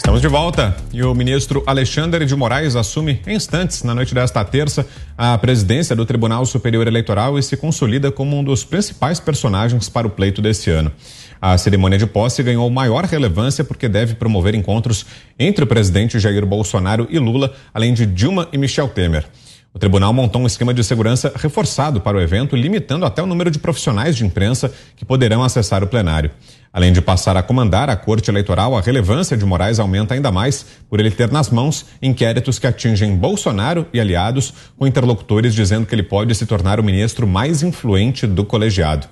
Estamos de volta e o ministro Alexandre de Moraes assume em instantes, na noite desta terça, a presidência do Tribunal Superior Eleitoral e se consolida como um dos principais personagens para o pleito deste ano. A cerimônia de posse ganhou maior relevância porque deve promover encontros entre o presidente Jair Bolsonaro e Lula, além de Dilma e Michel Temer. O tribunal montou um esquema de segurança reforçado para o evento, limitando até o número de profissionais de imprensa que poderão acessar o plenário. Além de passar a comandar a Corte Eleitoral, a relevância de Moraes aumenta ainda mais por ele ter nas mãos inquéritos que atingem Bolsonaro e aliados, com interlocutores dizendo que ele pode se tornar o ministro mais influente do colegiado.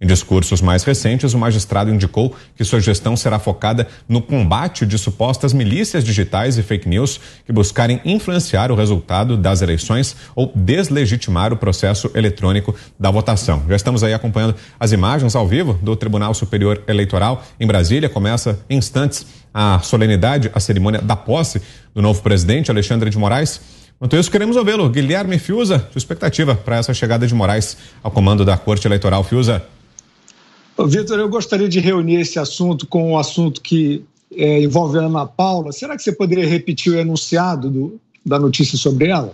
Em discursos mais recentes, o magistrado indicou que sua gestão será focada no combate de supostas milícias digitais e fake news que buscarem influenciar o resultado das eleições ou deslegitimar o processo eletrônico da votação. Já estamos aí acompanhando as imagens ao vivo do Tribunal Superior Eleitoral em Brasília. Começa em instantes a solenidade, a cerimônia da posse do novo presidente, Alexandre de Moraes. Enquanto isso, queremos ouvi-lo. Guilherme Fiuza, sua expectativa para essa chegada de Moraes ao comando da Corte Eleitoral. Fiuza. Vitor, eu gostaria de reunir esse assunto com o um assunto que é, envolve a Ana Paula. Será que você poderia repetir o enunciado do, da notícia sobre ela?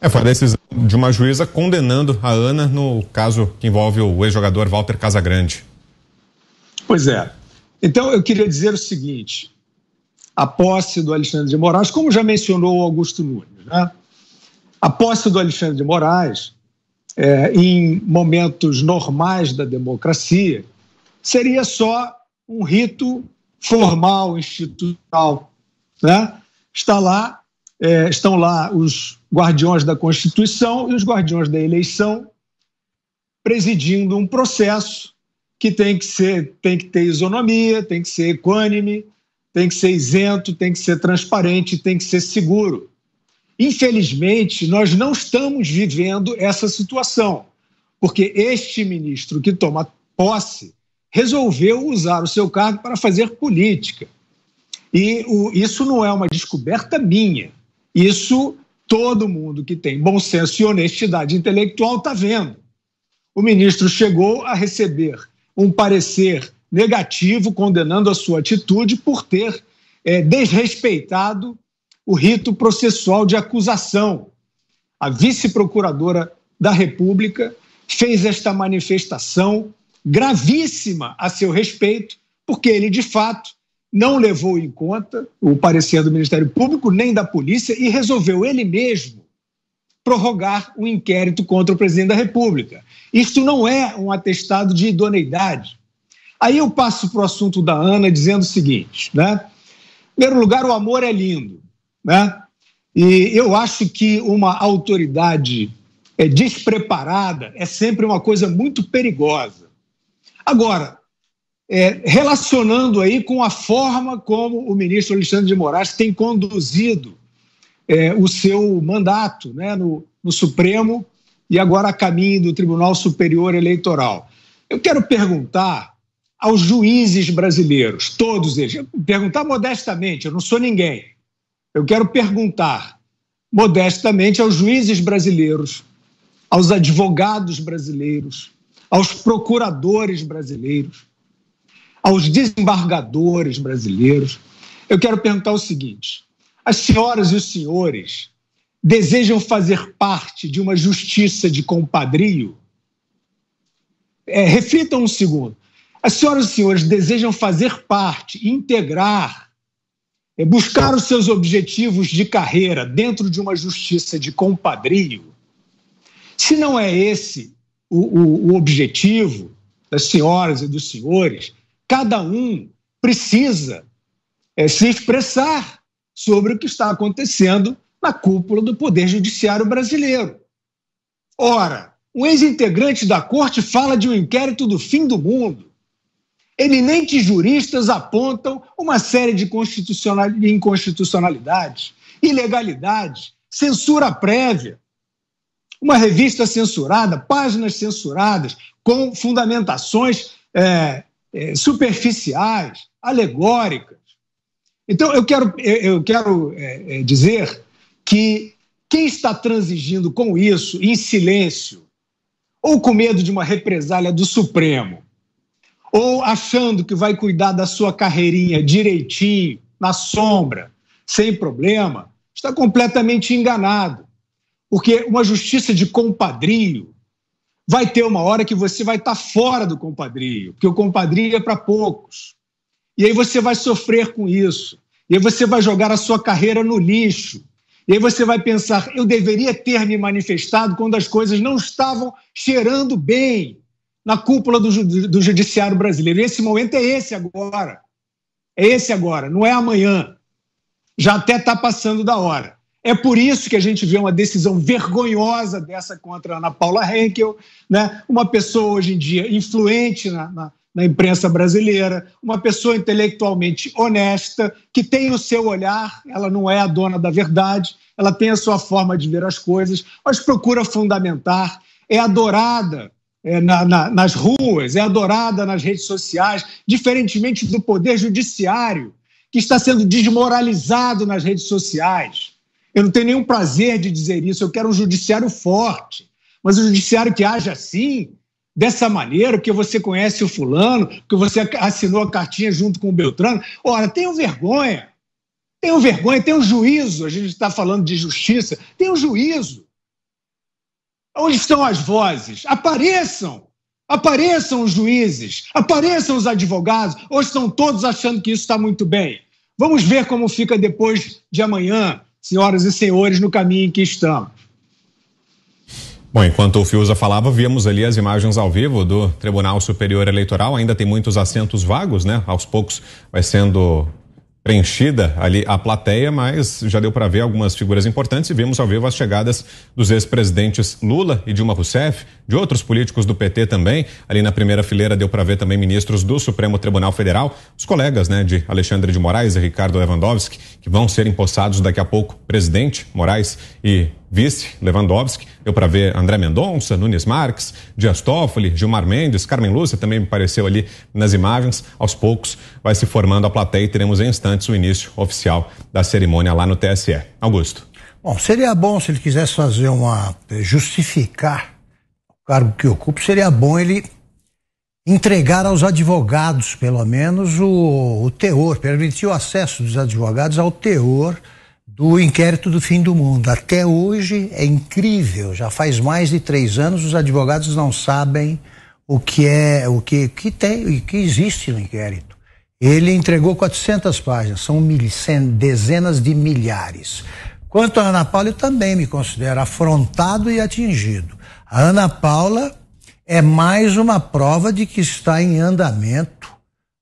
É, foi a decisão de uma juíza condenando a Ana no caso que envolve o ex-jogador Walter Casagrande. Pois é. Então, eu queria dizer o seguinte: a posse do Alexandre de Moraes, como já mencionou o Augusto Nunes, né? a posse do Alexandre de Moraes, é, em momentos normais da democracia, seria só um rito formal, institucional. Né? Está lá, é, estão lá os guardiões da Constituição e os guardiões da eleição presidindo um processo que tem que ser, tem que ter isonomia, tem que ser equânime, tem que ser isento, tem que ser transparente, tem que ser seguro. Infelizmente, nós não estamos vivendo essa situação, porque este ministro que toma posse resolveu usar o seu cargo para fazer política. E o, isso não é uma descoberta minha. Isso todo mundo que tem bom senso e honestidade intelectual está vendo. O ministro chegou a receber um parecer negativo condenando a sua atitude por ter é, desrespeitado o rito processual de acusação. A vice-procuradora da República fez esta manifestação gravíssima a seu respeito, porque ele, de fato, não levou em conta o parecer do Ministério Público nem da polícia e resolveu ele mesmo prorrogar um inquérito contra o presidente da República. Isto não é um atestado de idoneidade. Aí eu passo para o assunto da Ana dizendo o seguinte, né? Em primeiro lugar, o amor é lindo, né? E eu acho que uma autoridade é, despreparada é sempre uma coisa muito perigosa. Agora, é, relacionando aí com a forma como o ministro Alexandre de Moraes tem conduzido é, o seu mandato né, no, no Supremo e agora a caminho do Tribunal Superior Eleitoral. Eu quero perguntar aos juízes brasileiros, todos eles, perguntar modestamente, eu não sou ninguém. Eu quero perguntar modestamente aos juízes brasileiros, aos advogados brasileiros, aos procuradores brasileiros, aos desembargadores brasileiros, eu quero perguntar o seguinte: as senhoras e os senhores desejam fazer parte de uma justiça de compadrio? É, reflitam um segundo. As senhoras e senhores desejam fazer parte, integrar, é, buscar os seus objetivos de carreira dentro de uma justiça de compadrio? Se não é esse o, o, o objetivo das senhoras e dos senhores, cada um precisa é, se expressar sobre o que está acontecendo na cúpula do Poder Judiciário brasileiro. Ora, um ex-integrante da corte fala de um inquérito do fim do mundo. Eminentes juristas apontam uma série de inconstitucionalidades, ilegalidades, censura prévia, uma revista censurada, páginas censuradas, com fundamentações é, é, superficiais, alegóricas. Então, eu quero, eu quero é, é, dizer que quem está transigindo com isso em silêncio, ou com medo de uma represália do Supremo, ou achando que vai cuidar da sua carreirinha direitinho, na sombra, sem problema, está completamente enganado. Porque uma justiça de compadrio vai ter uma hora que você vai estar tá fora do compadrio, porque o compadrio é para poucos. E aí você vai sofrer com isso. E aí você vai jogar a sua carreira no lixo. E aí você vai pensar: eu deveria ter me manifestado quando as coisas não estavam cheirando bem na cúpula do, do judiciário brasileiro. E esse momento é esse agora. É esse agora, não é amanhã. Já até está passando da hora. É por isso que a gente vê uma decisão vergonhosa dessa contra Ana Paula Henkel, né? uma pessoa hoje em dia influente na, na, na imprensa brasileira, uma pessoa intelectualmente honesta, que tem o seu olhar, ela não é a dona da verdade, ela tem a sua forma de ver as coisas, mas procura fundamentar, é adorada é, na, na, nas ruas, é adorada nas redes sociais, diferentemente do poder judiciário, que está sendo desmoralizado nas redes sociais. Eu não tenho nenhum prazer de dizer isso. Eu quero um judiciário forte. Mas um judiciário que haja assim, dessa maneira, que você conhece o fulano, que você assinou a cartinha junto com o Beltrano. Ora, tenho vergonha. Tenho vergonha, um juízo. A gente está falando de justiça. um juízo. Onde estão as vozes? Apareçam! Apareçam os juízes, apareçam os advogados. Hoje estão todos achando que isso está muito bem. Vamos ver como fica depois de amanhã senhoras e senhores, no caminho em que estamos. Bom, enquanto o Fiuza falava, víamos ali as imagens ao vivo do Tribunal Superior Eleitoral. Ainda tem muitos assentos vagos, né? Aos poucos vai sendo preenchida ali a plateia, mas já deu para ver algumas figuras importantes e vimos ao vivo as chegadas dos ex-presidentes Lula e Dilma Rousseff, de outros políticos do PT também. Ali na primeira fileira deu para ver também ministros do Supremo Tribunal Federal, os colegas né, de Alexandre de Moraes e Ricardo Lewandowski, que vão ser empossados daqui a pouco presidente Moraes e vice Lewandowski. Deu para ver André Mendonça, Nunes Marques, Dias Toffoli, Gilmar Mendes, Carmen Lúcia também me pareceu ali nas imagens. Aos poucos vai se formando a plateia e teremos em instantes o início oficial da cerimônia lá no TSE. Augusto. Bom, seria bom se ele quisesse fazer uma. Eh, justificar o cargo que ocupa, seria bom ele entregar aos advogados, pelo menos, o, o teor, permitir o acesso dos advogados ao teor do inquérito do fim do mundo. Até hoje é incrível, já faz mais de três anos os advogados não sabem o que é, o que, que tem e que existe no inquérito. Ele entregou 400 páginas, são mil, cem, dezenas de milhares. Quanto à Ana Paula, eu também me considero afrontado e atingido. A Ana Paula é mais uma prova de que está em andamento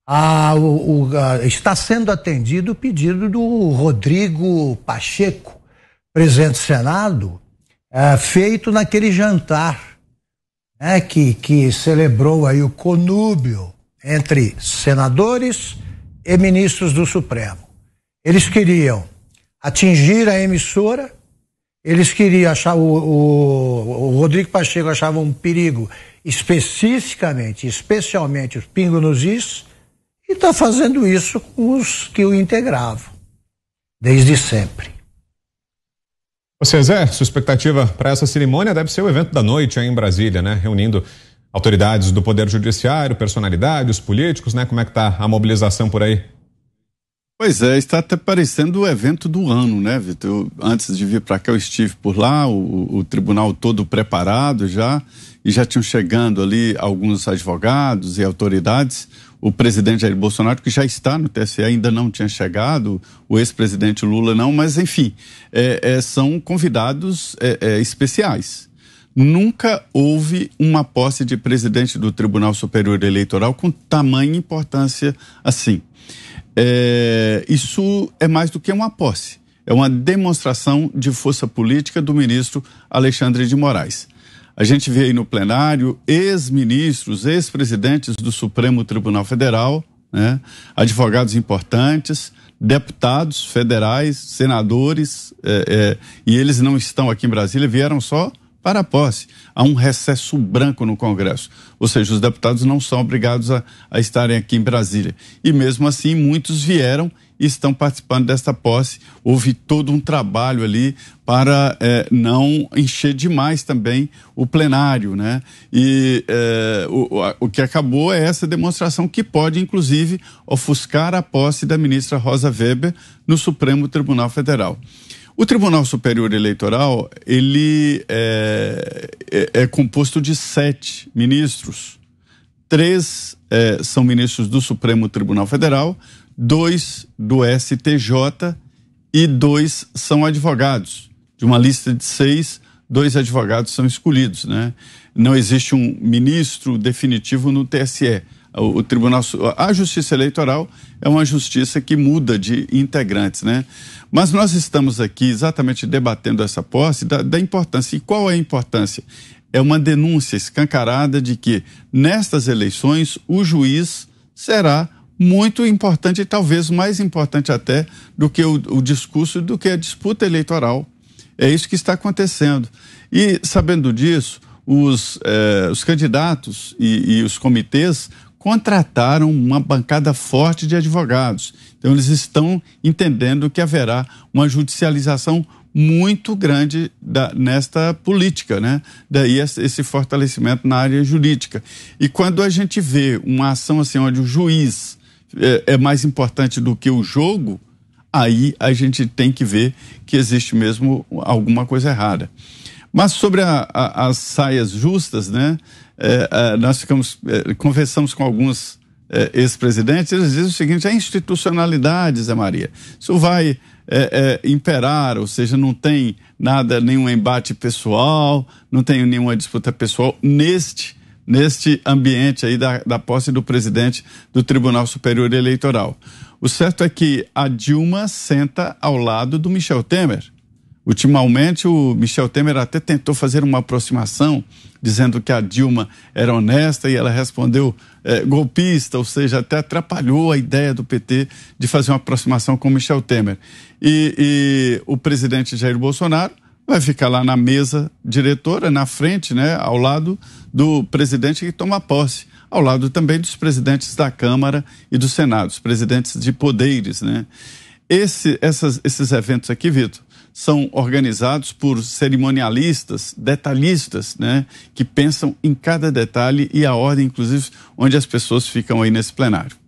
a, ah, o, a, está sendo atendido o pedido do Rodrigo Pacheco, presidente do Senado, é, feito naquele jantar né, que, que celebrou aí o conúbio entre senadores e ministros do Supremo. Eles queriam atingir a emissora, eles queriam achar o, o, o Rodrigo Pacheco achava um perigo especificamente, especialmente os pingos nos is, está fazendo isso com os que o integravam, desde sempre. Você, Zé, sua expectativa para essa cerimônia deve ser o evento da noite aí em Brasília, né? Reunindo autoridades do Poder Judiciário, personalidades, políticos, né? Como é que está a mobilização por aí? Pois é, está até parecendo o evento do ano, né, Vitor? Eu, antes de vir para cá, eu estive por lá, o, o, tribunal todo preparado já, e já tinham chegando ali alguns advogados e autoridades o presidente Jair Bolsonaro, que já está no TSE, ainda não tinha chegado, o ex-presidente Lula não, mas enfim, é, é, são convidados é, é, especiais. Nunca houve uma posse de presidente do Tribunal Superior Eleitoral com tamanha importância assim. É, isso é mais do que uma posse, é uma demonstração de força política do ministro Alexandre de Moraes. A gente vê aí no plenário ex-ministros, ex-presidentes do Supremo Tribunal Federal, né? advogados importantes, deputados federais, senadores, é, é, e eles não estão aqui em Brasília, vieram só para a posse. Há um recesso branco no Congresso, ou seja, os deputados não são obrigados a, a estarem aqui em Brasília. E mesmo assim, muitos vieram estão participando desta posse. Houve todo um trabalho ali para é, não encher demais também o plenário, né? E é, o, o que acabou é essa demonstração que pode, inclusive, ofuscar a posse da ministra Rosa Weber no Supremo Tribunal Federal. O Tribunal Superior Eleitoral ele é, é, é composto de sete ministros. Três é, são ministros do Supremo Tribunal Federal, dois do STJ e dois são advogados. De uma lista de seis, dois advogados são escolhidos. Né? Não existe um ministro definitivo no TSE. O, tribunal, a Justiça Eleitoral é uma justiça que muda de integrantes, né? Mas nós estamos aqui exatamente debatendo essa posse da, da importância. E qual é a importância? É uma denúncia escancarada de que nestas eleições o juiz será muito importante, e talvez mais importante até do que o, o discurso, do que a disputa eleitoral. É isso que está acontecendo. E, sabendo disso, os, eh, os candidatos e, e os comitês contrataram uma bancada forte de advogados. Então, eles estão entendendo que haverá uma judicialização muito grande da, nesta política, né? Daí esse fortalecimento na área jurídica. E quando a gente vê uma ação assim, onde o juiz é, é mais importante do que o jogo, aí a gente tem que ver que existe mesmo alguma coisa errada. Mas sobre a, a, as saias justas, né? É, é, nós ficamos é, conversamos com alguns é, ex-presidentes, eles dizem o seguinte: a é institucionalidade, Zé Maria, isso vai é, é, imperar, ou seja, não tem nada, nenhum embate pessoal, não tem nenhuma disputa pessoal neste neste ambiente aí da, da posse do presidente do Tribunal Superior Eleitoral. O certo é que a Dilma senta ao lado do Michel Temer. Ultimamente, o Michel Temer até tentou fazer uma aproximação, dizendo que a Dilma era honesta e ela respondeu é, golpista, ou seja, até atrapalhou a ideia do PT de fazer uma aproximação com o Michel Temer. E, e o presidente Jair Bolsonaro vai ficar lá na mesa diretora, na frente, né, ao lado do presidente que toma posse, ao lado também dos presidentes da Câmara e do Senado, os presidentes de poderes, né? Esse, essas, esses eventos aqui, Vitor, são organizados por cerimonialistas, detalhistas, né, que pensam em cada detalhe e a ordem, inclusive, onde as pessoas ficam aí nesse plenário.